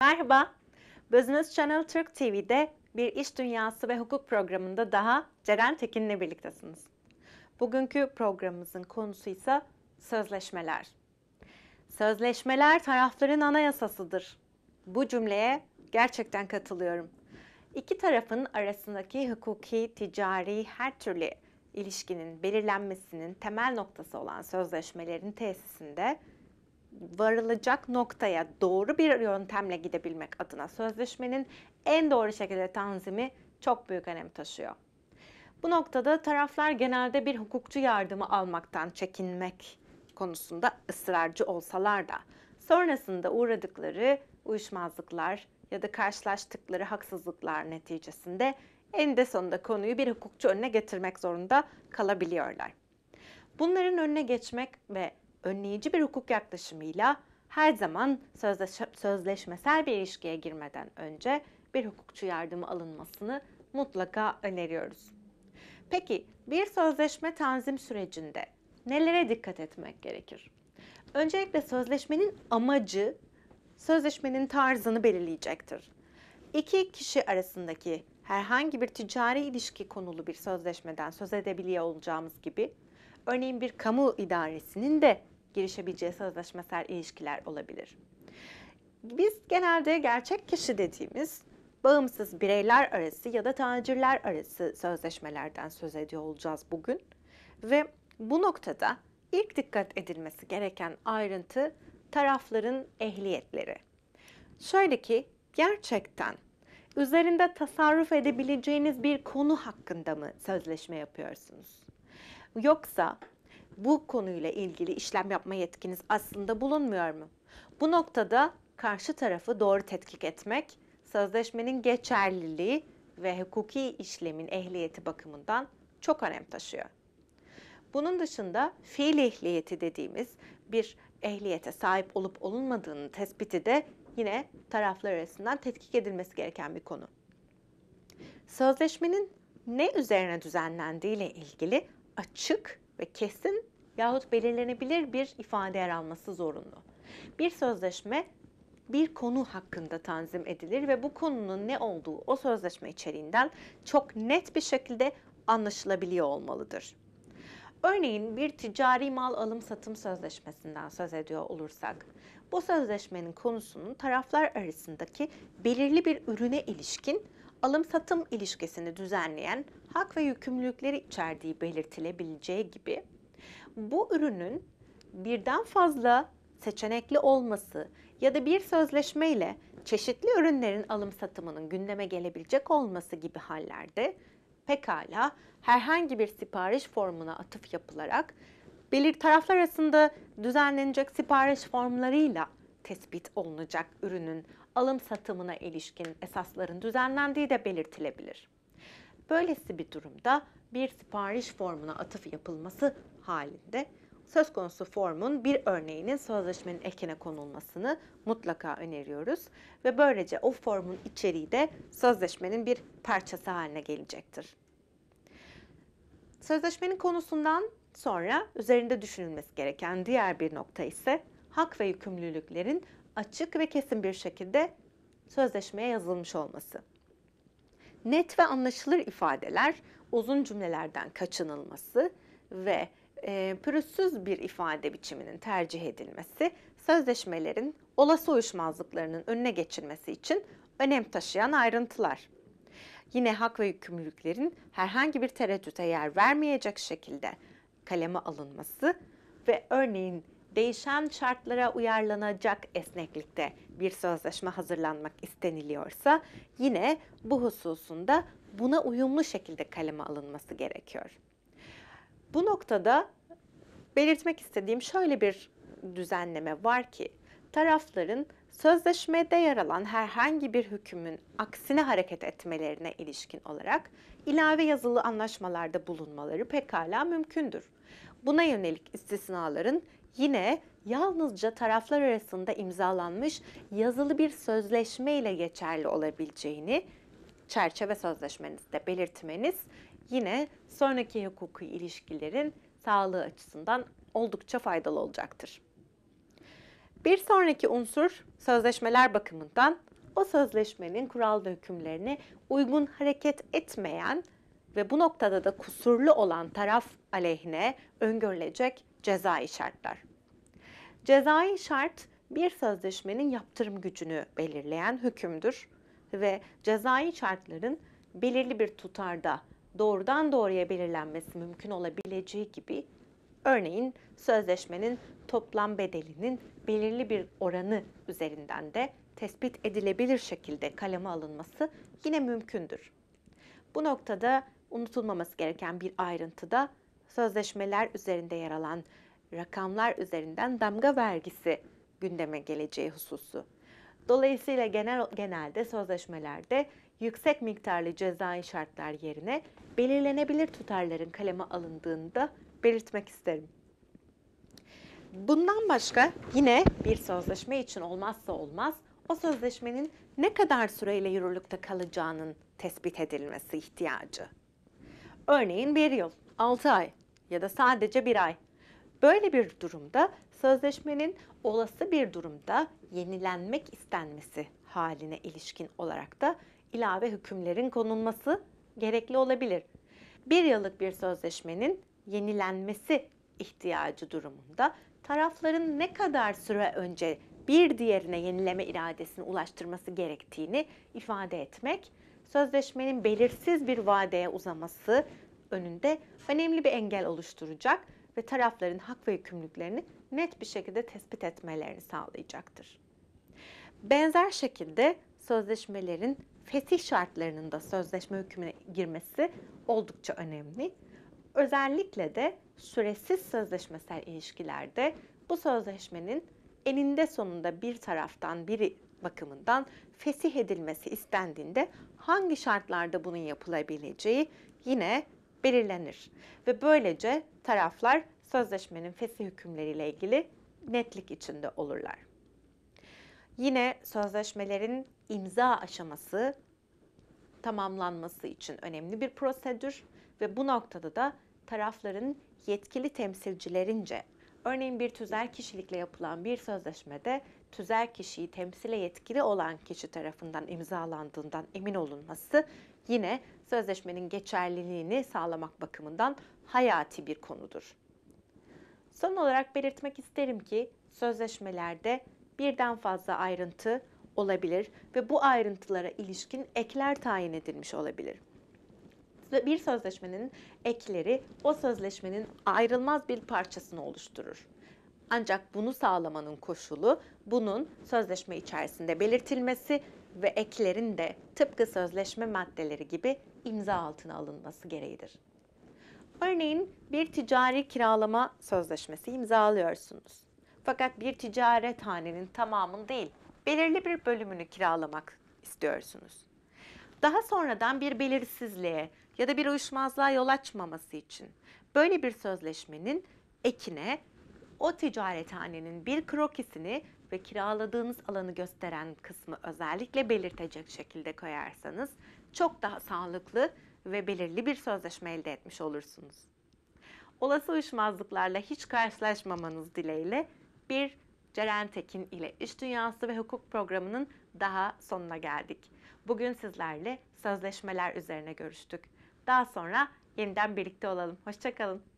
Merhaba, Business Channel Türk TV'de bir iş dünyası ve hukuk programında daha Ceren Tekin'le birliktesiniz. Bugünkü programımızın konusu ise sözleşmeler. Sözleşmeler tarafların anayasasıdır. Bu cümleye gerçekten katılıyorum. İki tarafın arasındaki hukuki, ticari her türlü ilişkinin belirlenmesinin temel noktası olan sözleşmelerin tesisinde varılacak noktaya doğru bir yöntemle gidebilmek adına sözleşmenin en doğru şekilde tanzimi çok büyük önem taşıyor. Bu noktada taraflar genelde bir hukukçu yardımı almaktan çekinmek konusunda ısrarcı olsalar da sonrasında uğradıkları uyuşmazlıklar ya da karşılaştıkları haksızlıklar neticesinde en de sonunda konuyu bir hukukçu önüne getirmek zorunda kalabiliyorlar. Bunların önüne geçmek ve önleyici bir hukuk yaklaşımıyla her zaman sözleş sözleşmesel bir ilişkiye girmeden önce bir hukukçu yardımı alınmasını mutlaka öneriyoruz. Peki bir sözleşme tanzim sürecinde nelere dikkat etmek gerekir? Öncelikle sözleşmenin amacı sözleşmenin tarzını belirleyecektir. İki kişi arasındaki herhangi bir ticari ilişki konulu bir sözleşmeden söz edebiliyor olacağımız gibi örneğin bir kamu idaresinin de girişebileceği sözleşmesel ilişkiler olabilir. Biz genelde gerçek kişi dediğimiz bağımsız bireyler arası ya da tacirler arası sözleşmelerden söz ediyor olacağız bugün. Ve bu noktada ilk dikkat edilmesi gereken ayrıntı tarafların ehliyetleri. Şöyle ki gerçekten üzerinde tasarruf edebileceğiniz bir konu hakkında mı sözleşme yapıyorsunuz? Yoksa bu konuyla ilgili işlem yapma yetkiniz aslında bulunmuyor mu? Bu noktada karşı tarafı doğru tetkik etmek, sözleşmenin geçerliliği ve hukuki işlemin ehliyeti bakımından çok önem taşıyor. Bunun dışında fiil ehliyeti dediğimiz bir ehliyete sahip olup olunmadığının tespiti de yine taraflar arasından tetkik edilmesi gereken bir konu. Sözleşmenin ne üzerine düzenlendiği ile ilgili açık ve kesin yahut belirlenebilir bir ifade yer alması zorunlu. Bir sözleşme bir konu hakkında tanzim edilir ve bu konunun ne olduğu o sözleşme içeriğinden çok net bir şekilde anlaşılabiliyor olmalıdır. Örneğin bir ticari mal alım satım sözleşmesinden söz ediyor olursak, bu sözleşmenin konusunun taraflar arasındaki belirli bir ürüne ilişkin alım-satım ilişkisini düzenleyen hak ve yükümlülükleri içerdiği belirtilebileceği gibi bu ürünün birden fazla seçenekli olması ya da bir sözleşme ile çeşitli ürünlerin alım satımının gündeme gelebilecek olması gibi hallerde pekala herhangi bir sipariş formuna atıf yapılarak belir taraflar arasında düzenlenecek sipariş formlarıyla tespit olunacak ürünün alım satımına ilişkin esasların düzenlendiği de belirtilebilir. Böylesi bir durumda bir sipariş formuna atıf yapılması halinde söz konusu formun bir örneğinin sözleşmenin ekine konulmasını mutlaka öneriyoruz ve böylece o formun içeriği de sözleşmenin bir parçası haline gelecektir. Sözleşmenin konusundan sonra üzerinde düşünülmesi gereken diğer bir nokta ise hak ve yükümlülüklerin açık ve kesin bir şekilde sözleşmeye yazılmış olması. Net ve anlaşılır ifadeler, uzun cümlelerden kaçınılması ve e, pürüzsüz bir ifade biçiminin tercih edilmesi, sözleşmelerin olası uyuşmazlıklarının önüne geçilmesi için önem taşıyan ayrıntılar. Yine hak ve yükümlülüklerin herhangi bir tereddüte yer vermeyecek şekilde kaleme alınması ve örneğin değişen şartlara uyarlanacak esneklikte bir sözleşme hazırlanmak isteniliyorsa yine bu hususunda buna uyumlu şekilde kaleme alınması gerekiyor. Bu noktada belirtmek istediğim şöyle bir düzenleme var ki tarafların sözleşmede yer alan herhangi bir hükümün aksine hareket etmelerine ilişkin olarak ilave yazılı anlaşmalarda bulunmaları pekala mümkündür. Buna yönelik istisnaların yine yalnızca taraflar arasında imzalanmış yazılı bir sözleşme ile geçerli olabileceğini çerçeve sözleşmenizde belirtmeniz yine sonraki hukuki ilişkilerin sağlığı açısından oldukça faydalı olacaktır. Bir sonraki unsur sözleşmeler bakımından o sözleşmenin kural ve hükümlerine uygun hareket etmeyen ve bu noktada da kusurlu olan taraf aleyhine öngörülecek cezai şartlar. Cezai şart bir sözleşmenin yaptırım gücünü belirleyen hükümdür ve cezai şartların belirli bir tutarda doğrudan doğruya belirlenmesi mümkün olabileceği gibi örneğin sözleşmenin toplam bedelinin belirli bir oranı üzerinden de tespit edilebilir şekilde kaleme alınması yine mümkündür. Bu noktada unutulmaması gereken bir ayrıntı da sözleşmeler üzerinde yer alan rakamlar üzerinden damga vergisi gündeme geleceği hususu. Dolayısıyla genel genelde sözleşmelerde yüksek miktarlı cezai şartlar yerine belirlenebilir tutarların kaleme alındığında belirtmek isterim. Bundan başka yine bir sözleşme için olmazsa olmaz o sözleşmenin ne kadar süreyle yürürlükte kalacağının tespit edilmesi ihtiyacı. Örneğin bir yıl, 6 ay, ya da sadece bir ay. Böyle bir durumda sözleşmenin olası bir durumda yenilenmek istenmesi haline ilişkin olarak da ilave hükümlerin konulması gerekli olabilir. Bir yıllık bir sözleşmenin yenilenmesi ihtiyacı durumunda tarafların ne kadar süre önce bir diğerine yenileme iradesini ulaştırması gerektiğini ifade etmek, sözleşmenin belirsiz bir vadeye uzaması önünde önemli bir engel oluşturacak ve tarafların hak ve yükümlülüklerini net bir şekilde tespit etmelerini sağlayacaktır. Benzer şekilde sözleşmelerin fesih şartlarının da sözleşme hükmüne girmesi oldukça önemli. Özellikle de süresiz sözleşmesel ilişkilerde bu sözleşmenin eninde sonunda bir taraftan biri bakımından fesih edilmesi istendiğinde hangi şartlarda bunun yapılabileceği yine belirlenir ve böylece taraflar sözleşmenin fesih hükümleriyle ilgili netlik içinde olurlar. Yine sözleşmelerin imza aşaması tamamlanması için önemli bir prosedür ve bu noktada da tarafların yetkili temsilcilerince örneğin bir tüzel kişilikle yapılan bir sözleşmede tüzel kişiyi temsile yetkili olan kişi tarafından imzalandığından emin olunması yine sözleşmenin geçerliliğini sağlamak bakımından hayati bir konudur. Son olarak belirtmek isterim ki sözleşmelerde birden fazla ayrıntı olabilir ve bu ayrıntılara ilişkin ekler tayin edilmiş olabilir. Bir sözleşmenin ekleri o sözleşmenin ayrılmaz bir parçasını oluşturur. Ancak bunu sağlamanın koşulu bunun sözleşme içerisinde belirtilmesi ve eklerin de tıpkı sözleşme maddeleri gibi imza altına alınması gereğidir. Örneğin bir ticari kiralama sözleşmesi imzalıyorsunuz. Fakat bir ticaret hanenin tamamını değil, belirli bir bölümünü kiralamak istiyorsunuz. Daha sonradan bir belirsizliğe ya da bir uyuşmazlığa yol açmaması için böyle bir sözleşmenin ekine o ticarethanenin bir krokisini ve kiraladığınız alanı gösteren kısmı özellikle belirtecek şekilde koyarsanız çok daha sağlıklı ve belirli bir sözleşme elde etmiş olursunuz. Olası uyuşmazlıklarla hiç karşılaşmamanız dileğiyle bir Ceren Tekin ile İş Dünyası ve Hukuk programının daha sonuna geldik. Bugün sizlerle sözleşmeler üzerine görüştük. Daha sonra yeniden birlikte olalım. Hoşçakalın.